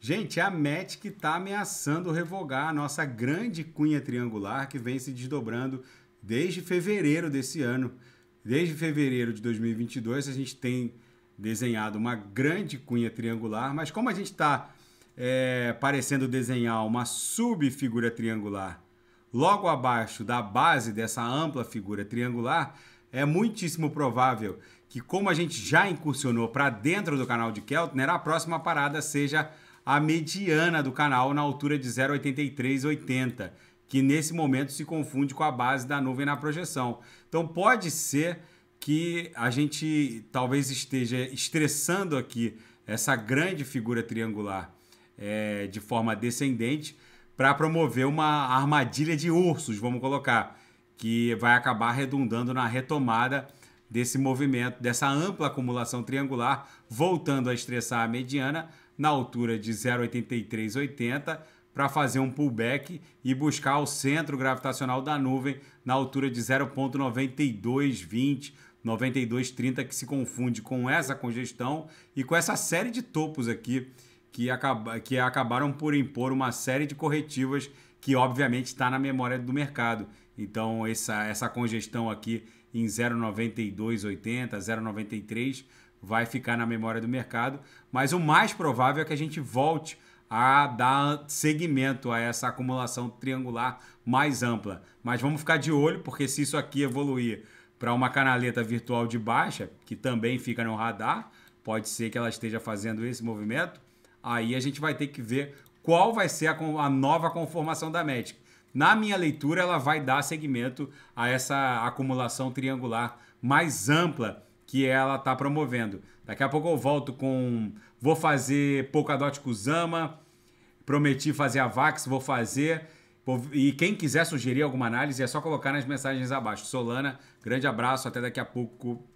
Gente, é a MET está ameaçando revogar a nossa grande cunha triangular que vem se desdobrando desde fevereiro desse ano. Desde fevereiro de 2022, a gente tem desenhado uma grande cunha triangular, mas como a gente está é, parecendo desenhar uma subfigura triangular logo abaixo da base dessa ampla figura triangular, é muitíssimo provável que, como a gente já incursionou para dentro do canal de Keltner, né, a próxima parada seja a mediana do canal na altura de 0,8380, que nesse momento se confunde com a base da nuvem na projeção. Então pode ser que a gente talvez esteja estressando aqui essa grande figura triangular é, de forma descendente para promover uma armadilha de ursos, vamos colocar, que vai acabar redundando na retomada desse movimento, dessa ampla acumulação triangular, voltando a estressar a mediana, na altura de 0,8380 para fazer um pullback e buscar o centro gravitacional da nuvem na altura de 0,9220, 9230, que se confunde com essa congestão e com essa série de topos aqui que, acaba, que acabaram por impor uma série de corretivas que obviamente está na memória do mercado. Então essa, essa congestão aqui em 0,9280, 0,93 vai ficar na memória do mercado, mas o mais provável é que a gente volte a dar seguimento a essa acumulação triangular mais ampla. Mas vamos ficar de olho, porque se isso aqui evoluir para uma canaleta virtual de baixa, que também fica no radar, pode ser que ela esteja fazendo esse movimento, aí a gente vai ter que ver qual vai ser a, a nova conformação da média na minha leitura, ela vai dar seguimento a essa acumulação triangular mais ampla que ela está promovendo. Daqui a pouco eu volto com. Vou fazer Polkadot Kusama, prometi fazer a Vax, vou fazer. E quem quiser sugerir alguma análise, é só colocar nas mensagens abaixo. Solana, grande abraço, até daqui a pouco.